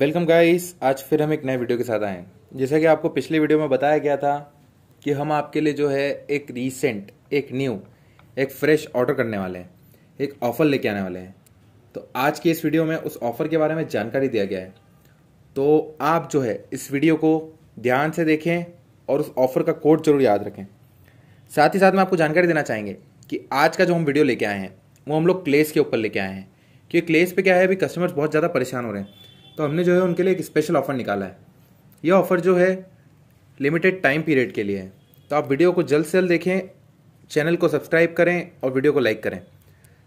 welcome guys आज फिर हम एक नए वीडियो के साथ आए हैं जैसा कि आपको पिछले वीडियो में बताया गया था कि हम आपके लिए जो है एक रीसेंट एक न्यू एक फ्रेश ऑर्डर करने वाले हैं एक ऑफ़र लेके आने वाले हैं तो आज की इस वीडियो में उस ऑफ़र के बारे में जानकारी दिया गया है तो आप जो है इस वीडियो को ध्यान से देखें और उस ऑफ़र का कोड जरूर याद रखें साथ ही साथ में आपको जानकारी देना चाहेंगे कि आज का जो हम वीडियो लेके आए हैं वो हम लोग क्लेस के ऊपर लेके आए हैं क्योंकि क्लेस पे क्या है अभी कस्टमर्स बहुत ज़्यादा परेशान हो रहे हैं तो हमने जो है उनके लिए एक स्पेशल ऑफ़र निकाला है यह ऑफ़र जो है लिमिटेड टाइम पीरियड के लिए है तो आप वीडियो को जल्द से जल्द देखें चैनल को सब्सक्राइब करें और वीडियो को लाइक करें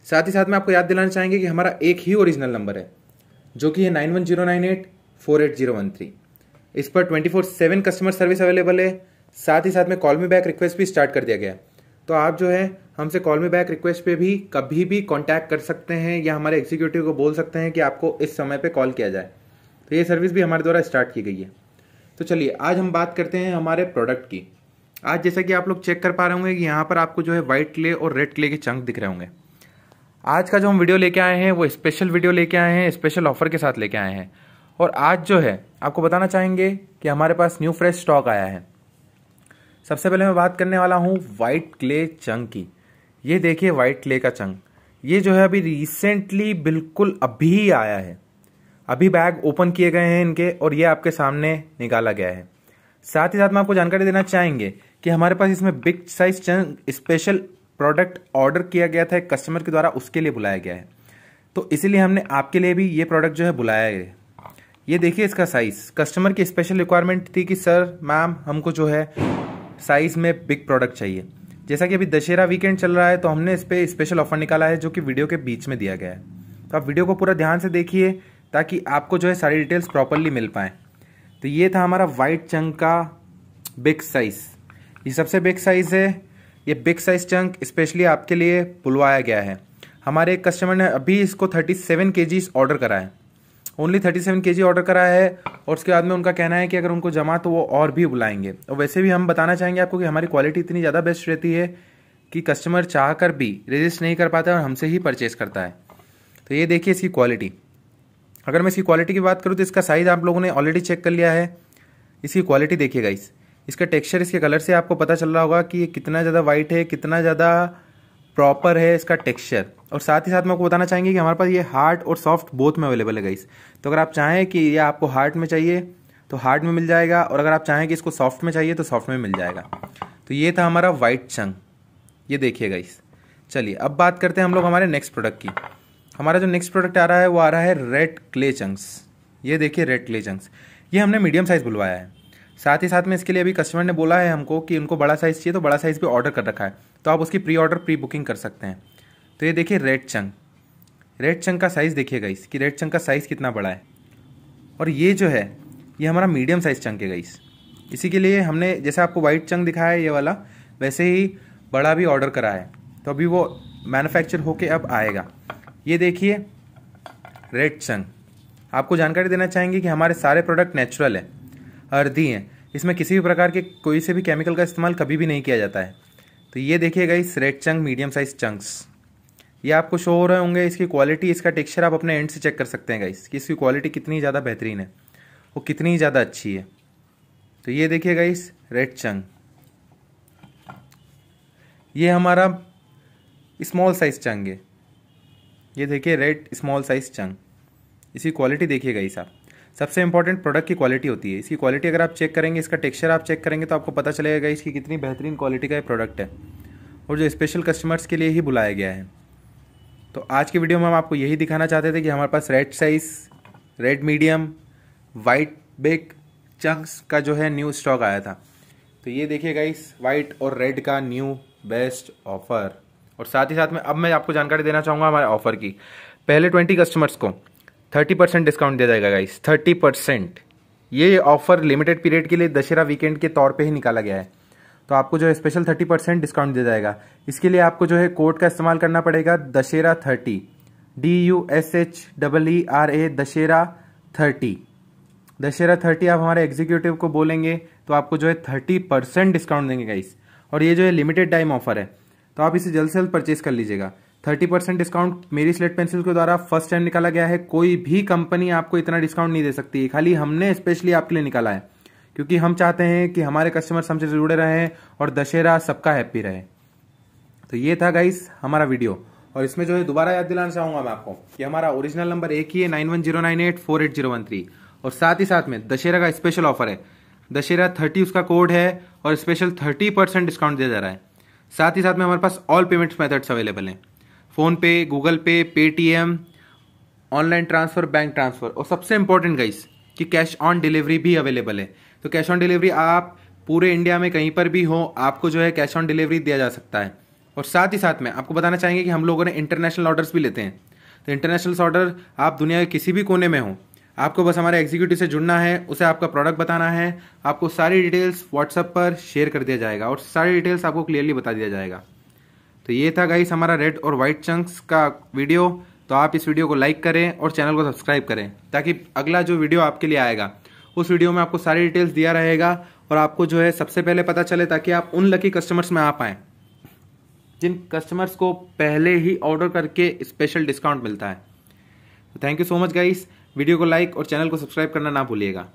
साथ ही साथ में आपको याद दिलाना चाहेंगे कि हमारा एक ही ओरिजिनल नंबर है जो कि है nine one zero nine eight four eight zero one three इस पर twenty four seven customer service available है साथ ही साथ में कॉल मी बैक रिक्वेस्ट भी स्टार्ट कर दिया गया है तो आप जो है हमसे कॉल मी बैक रिक्वेस्ट पे भी कभी भी कांटेक्ट कर सकते हैं या हमारे एग्जीक्यूटिव को बोल सकते हैं कि आपको इस समय पे कॉल किया जाए तो ये सर्विस भी हमारे द्वारा स्टार्ट की गई है तो चलिए आज हम बात करते हैं हमारे प्रोडक्ट की आज जैसा कि आप लोग चेक कर पा रहे होंगे कि यहाँ पर आपको जो है वाइट क्ले और रेड क्ले के चंक दिख रहे होंगे आज का जो हम वीडियो लेके आए हैं वो स्पेशल वीडियो लेके आए हैं स्पेशल ऑफर के साथ लेके आए हैं और आज जो है आपको बताना चाहेंगे कि हमारे पास न्यू फ्रेश स्टॉक आया है सबसे पहले मैं बात करने वाला हूँ वाइट क्ले चंक की ये देखिए वाइट क्ले का चंक ये जो है अभी रिसेंटली बिल्कुल अभी आया है अभी बैग ओपन किए गए हैं इनके और ये आपके सामने निकाला गया है साथ ही साथ मैं आपको जानकारी देना चाहेंगे कि हमारे पास इसमें big size chunk special product order किया गया था एक कस्टमर के द्वारा उसके लिए बुलाया गया है तो इसीलिए हमने आपके लिए भी ये प्रोडक्ट जो है बुलाया है ये देखिए इसका साइज़ कस्टमर की स्पेशल रिक्वायरमेंट थी कि सर मैम हमको जो है साइज़ में बिग प्रोडक्ट चाहिए जैसा कि अभी दशहरा वीकेंड चल रहा है तो हमने इस पर स्पेशल ऑफर निकाला है जो कि वीडियो के बीच में दिया गया है तो आप वीडियो को पूरा ध्यान से देखिए ताकि आपको जो है सारी डिटेल्स प्रॉपरली मिल पाएँ तो ये था हमारा वाइट चंक का बिग साइज़ ये सबसे बिग साइज़ है ये बिग साइज़ चंक स्पेशली आपके लिए बुलवाया गया है हमारे एक कस्टमर ने अभी इसको थर्टी सेवन के जीज ऑर्डर करा है ओनली थर्टी सेवन के जी ऑर्डर करा है और उसके बाद में उनका कहना है कि अगर उनको जमा तो वो और भी बुलाएंगे और वैसे भी हम बताना चाहेंगे आपको कि हमारी क्वालिटी इतनी ज़्यादा बेस्ट रहती है कि कस्टमर चाह कर भी रजिस्ट नहीं कर पाता और हमसे ही परचेज़ करता है तो ये देखिए इसकी क्वालिटी अगर मैं इसकी क्वालिटी की बात करूँ तो इसका साइज़ आप लोगों ने ऑलरेडी चेक कर लिया है इसकी क्वालिटी देखिए गाइस इसका टेक्सचर इसके कलर से आपको पता चल रहा होगा कि ये कितना ज़्यादा वाइट है कितना ज़्यादा प्रॉपर है इसका टेक्सचर और साथ ही साथ मैं आपको बताना चाहेंगे कि हमारे पास ये हार्ड और सॉफ्ट बोथ में अवेलेबल है गाइस तो अगर आप चाहें कि ये आपको हार्ड में चाहिए तो हार्ड में मिल जाएगा और अगर आप चाहें कि इसको सॉफ्ट में चाहिए तो सॉफ्ट में मिल जाएगा तो ये था हमारा वाइट चंग ये देखिए गाइस चलिए अब बात करते हैं हम लोग हमारे नेक्स्ट प्रोडक्ट की हमारा जो नेक्स्ट प्रोडक्ट आ रहा है वो आ रहा है रेड क्ले चंक्स ये देखिए रेड क्ले चंक्स ये हमने मीडियम साइज़ बुलवाया है साथ ही साथ में इसके लिए अभी कस्टमर ने बोला है हमको कि उनको बड़ा साइज़ चाहिए तो बड़ा साइज़ भी ऑर्डर कर रखा है तो आप उसकी प्री ऑर्डर प्री बुकिंग कर सकते हैं तो ये देखिए रेड चंक रेड चंक का साइज़ देखिए गाइस कि रेड चंक का साइज़ कितना बड़ा है और ये जो है ये हमारा मीडियम साइज़ चंक है गाइस इसी के लिए हमने जैसे आपको वाइट चंक दिखाया है ये वाला वैसे ही बड़ा भी ऑर्डर करा है तो अभी वो मैनुफैक्चर होके अब आएगा ये देखिए रेड सन आपको जानकारी देना चाहेंगे कि हमारे सारे प्रोडक्ट नेचुरल हैं अर्दी हैं इसमें किसी भी प्रकार के कोई से भी केमिकल का इस्तेमाल कभी भी नहीं किया जाता है तो ये देखिएगा इस रेड चंग मीडियम साइज चंक्स ये आपको शो हो रहे होंगे इसकी क्वालिटी इसका टेक्सचर आप अपने एंड से चेक कर सकते हैं गाइस कि इसकी क्वालिटी कितनी ज़्यादा बेहतरीन है और कितनी ज़्यादा अच्छी है तो ये देखिए गाइस रेड चंग ये हमारा स्मॉल साइज चंग है ये देखिए रेड स्मॉल साइज चंग इसकी क्वालिटी देखिए गाइस साहब सबसे इंपॉर्टेंट प्रोडक्ट की क्वालिटी होती है इसकी क्वालिटी अगर आप चेक करेंगे इसका टेक्सचर आप चेक करेंगे तो आपको पता चलेगा इसकी कितनी बेहतरीन क्वालिटी का ये प्रोडक्ट है और जो स्पेशल कस्टमर्स के लिए ही बुलाया गया है तो आज की वीडियो में हम आपको यही दिखाना चाहते थे कि हमारे पास red size red medium white bake chunks का जो है न्यू स्टॉक आया था तो ये देखिए गाइस वाइट और रेड का न्यू बेस्ट ऑफ़र और साथ ही साथ में अब मैं आपको जानकारी देना चाहूँगा हमारे ऑफर की पहले ट्वेंटी कस्टमर्स को थर्टी परसेंट डिस्काउंट दिया जाएगा गाइस थर्टी परसेंट ये ऑफर लिमिटेड पीरियड के लिए दशहरा वीकेंड के तौर पे ही निकाला गया है तो आपको जो है स्पेशल थर्टी परसेंट डिस्काउंट दिया जाएगा इसके लिए आपको जो है कोड का इस्तेमाल करना पड़ेगा Dussehra thirty D U S H double E R A Dussehra thirty Dussehra thirty आप हमारे एग्जीक्यूटिव को बोलेंगे तो आपको जो है थर्टी परसेंट डिस्काउंट देंगे गाइस और ये जो है लिमिटेड टाइम ऑफर है तो आप इसे जल्द से जल्द परचेज कर लीजिएगा थर्टी परसेंट डिस्काउंट मेरी स्लेट पेंसिल के द्वारा फर्स्ट टाइम निकाला गया है कोई भी कंपनी आपको इतना डिस्काउंट नहीं दे सकती है खाली हमने स्पेशली आपके लिए निकाला है क्योंकि हम चाहते हैं कि हमारे कस्टमर हमसे जुड़े रहें और दशहरा सबका हैप्पी रहे तो ये था गाइस हमारा वीडियो और इसमें जो है दोबारा याद दिलाना चाहूंगा मैं आपको कि हमारा ओरिजिनल नंबर एक ही है nine one zero nine eight four eight zero one three और साथ ही साथ में दशहरा का स्पेशल ऑफर है दशहरा थर्टी उसका कोड है और स्पेशल थर्टी परसेंट डिस्काउंट दिया जा रहा है साथ ही साथ में हमारे पास ऑल पेमेंट्स मेथड्स अवेलेबल हैं PhonePe Google Pay Paytm online transfer bank transfer और सबसे इंपॉर्टेंट गाइस कि कैश ऑन डिलीवरी भी अवेलेबल है तो कैश ऑन डिलीवरी आप पूरे इंडिया में कहीं पर भी हो आपको जो है कैश ऑन डिलीवरी दिया जा सकता है और साथ ही साथ में आपको बताना चाहेंगे कि हम लोगों ने इंटरनेशनल ऑर्डर्स भी लेते हैं तो इंटरनेशनल ऑर्डर आप दुनिया के किसी भी कोने में हों आपको बस हमारे एग्जीक्यूटिव से जुड़ना है उसे आपका प्रोडक्ट बताना है आपको सारी डिटेल्स व्हाट्सअप पर शेयर कर दिया जाएगा और सारी डिटेल्स आपको क्लियरली बता दिया जाएगा तो ये था गाइस हमारा रेड और वाइट चंक्स का वीडियो तो आप इस वीडियो को लाइक करें और चैनल को सब्सक्राइब करें ताकि अगला जो वीडियो आपके लिए आएगा उस वीडियो में आपको सारी डिटेल्स दिया रहेगा और आपको जो है सबसे पहले पता चले ताकि आप उन लकी कस्टमर्स में आ पाएँ जिन कस्टमर्स को पहले ही ऑर्डर करके स्पेशल डिस्काउंट मिलता है thank you so much guys video को लाइक और चैनल को सब्सक्राइब करना ना भूलिएगा